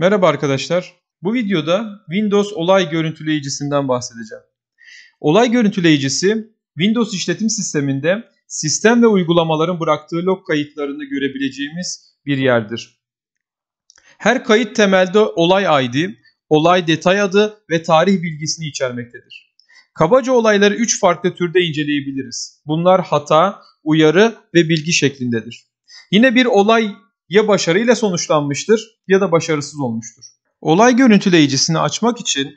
Merhaba arkadaşlar. Bu videoda Windows olay görüntüleyicisinden bahsedeceğim. Olay görüntüleyicisi Windows işletim sisteminde sistem ve uygulamaların bıraktığı log kayıtlarını görebileceğimiz bir yerdir. Her kayıt temelde olay ID, olay detay adı ve tarih bilgisini içermektedir. Kabaca olayları 3 farklı türde inceleyebiliriz. Bunlar hata, uyarı ve bilgi şeklindedir. Yine bir olay ya başarıyla sonuçlanmıştır ya da başarısız olmuştur. Olay görüntüleyicisini açmak için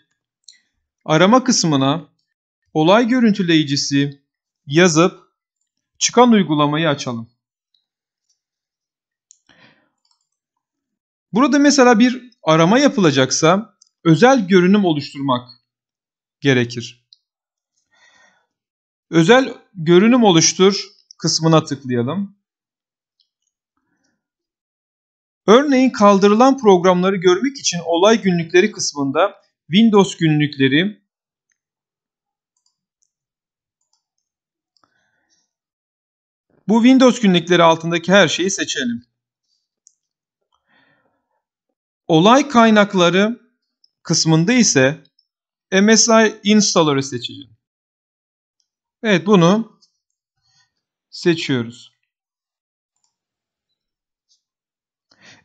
arama kısmına olay görüntüleyicisi yazıp çıkan uygulamayı açalım. Burada mesela bir arama yapılacaksa özel görünüm oluşturmak gerekir. Özel görünüm oluştur kısmına tıklayalım. Örneğin kaldırılan programları görmek için olay günlükleri kısmında Windows günlükleri, Bu Windows günlükleri altındaki her şeyi seçelim. Olay kaynakları kısmında ise MSI Installer'ı seçeceğim. Evet bunu seçiyoruz.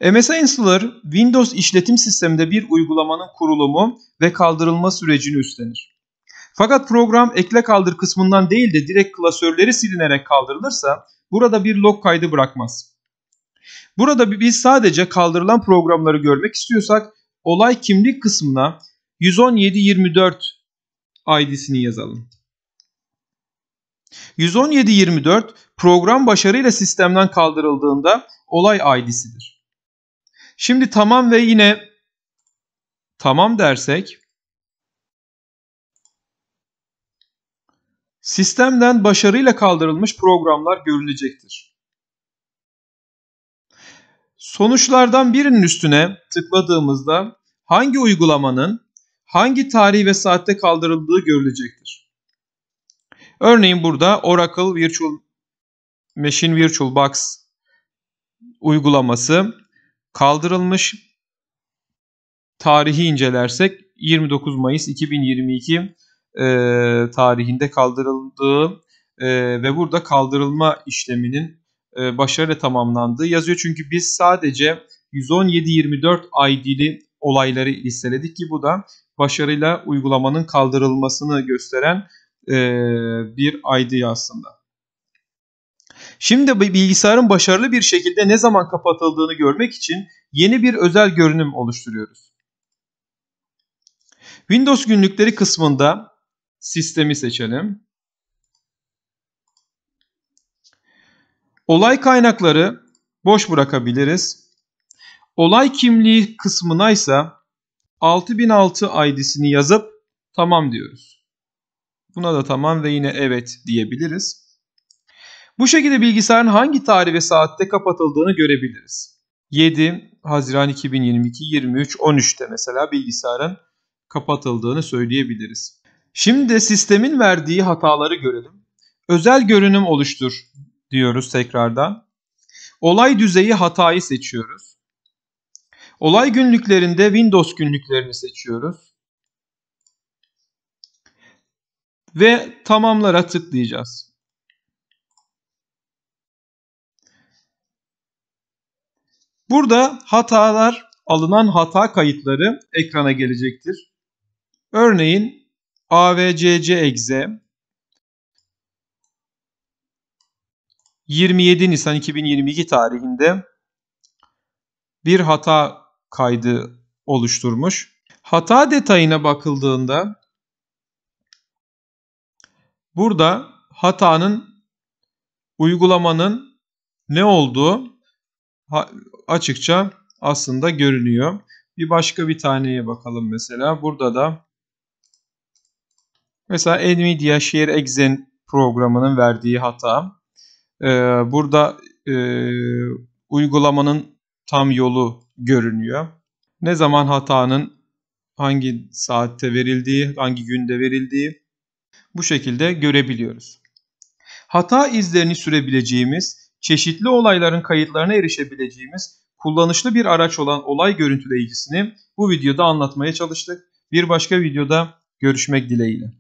MS Installer, Windows işletim sisteminde bir uygulamanın kurulumu ve kaldırılma sürecini üstlenir. Fakat program ekle kaldır kısmından değil de direkt klasörleri silinerek kaldırılırsa burada bir log kaydı bırakmaz. Burada biz sadece kaldırılan programları görmek istiyorsak olay kimlik kısmına 11724 ID'sini yazalım. 11724 program başarıyla sistemden kaldırıldığında olay ID'sidir. Şimdi tamam ve yine tamam dersek sistemden başarıyla kaldırılmış programlar görülecektir. Sonuçlardan birinin üstüne tıkladığımızda hangi uygulamanın hangi tarih ve saatte kaldırıldığı görülecektir. Örneğin burada Oracle Virtual Machine VirtualBox uygulaması kaldırılmış. Tarihi incelersek 29 Mayıs 2022 e, tarihinde kaldırıldığı e, ve burada kaldırılma işleminin e, başarıyla tamamlandığı yazıyor. Çünkü biz sadece 117-24 ID'li olayları listeledik ki bu da başarıyla uygulamanın kaldırılmasını gösteren e, bir ID aslında. Şimdi bilgisayarın başarılı bir şekilde ne zaman kapatıldığını görmek için yeni bir özel görünüm oluşturuyoruz. Windows günlükleri kısmında sistemi seçelim. Olay kaynakları boş bırakabiliriz. Olay kimliği kısmına ise 6006 ID'sini yazıp tamam diyoruz. Buna da tamam ve yine evet diyebiliriz. Bu şekilde bilgisayarın hangi tarih ve saatte kapatıldığını görebiliriz. 7 Haziran 2022 23 13'te mesela bilgisayarın kapatıldığını söyleyebiliriz. Şimdi de sistemin verdiği hataları görelim. Özel görünüm oluştur diyoruz tekrardan. Olay düzeyi hatayı seçiyoruz. Olay günlüklerinde Windows günlüklerini seçiyoruz. Ve tamamlara tıklayacağız. Burada hatalar, alınan hata kayıtları ekrana gelecektir. Örneğin AVCC 27 Nisan 2022 tarihinde bir hata kaydı oluşturmuş. Hata detayına bakıldığında burada hatanın uygulamanın ne olduğu açıkça aslında görünüyor. Bir başka bir taneye bakalım mesela. Burada da mesela Nvidia Share Exen programının verdiği hata. Ee, burada e, uygulamanın tam yolu görünüyor. Ne zaman hatanın hangi saatte verildiği, hangi günde verildiği bu şekilde görebiliyoruz. Hata izlerini sürebileceğimiz çeşitli olayların kayıtlarına erişebileceğimiz kullanışlı bir araç olan olay görüntüleyicisini bu videoda anlatmaya çalıştık. Bir başka videoda görüşmek dileğiyle.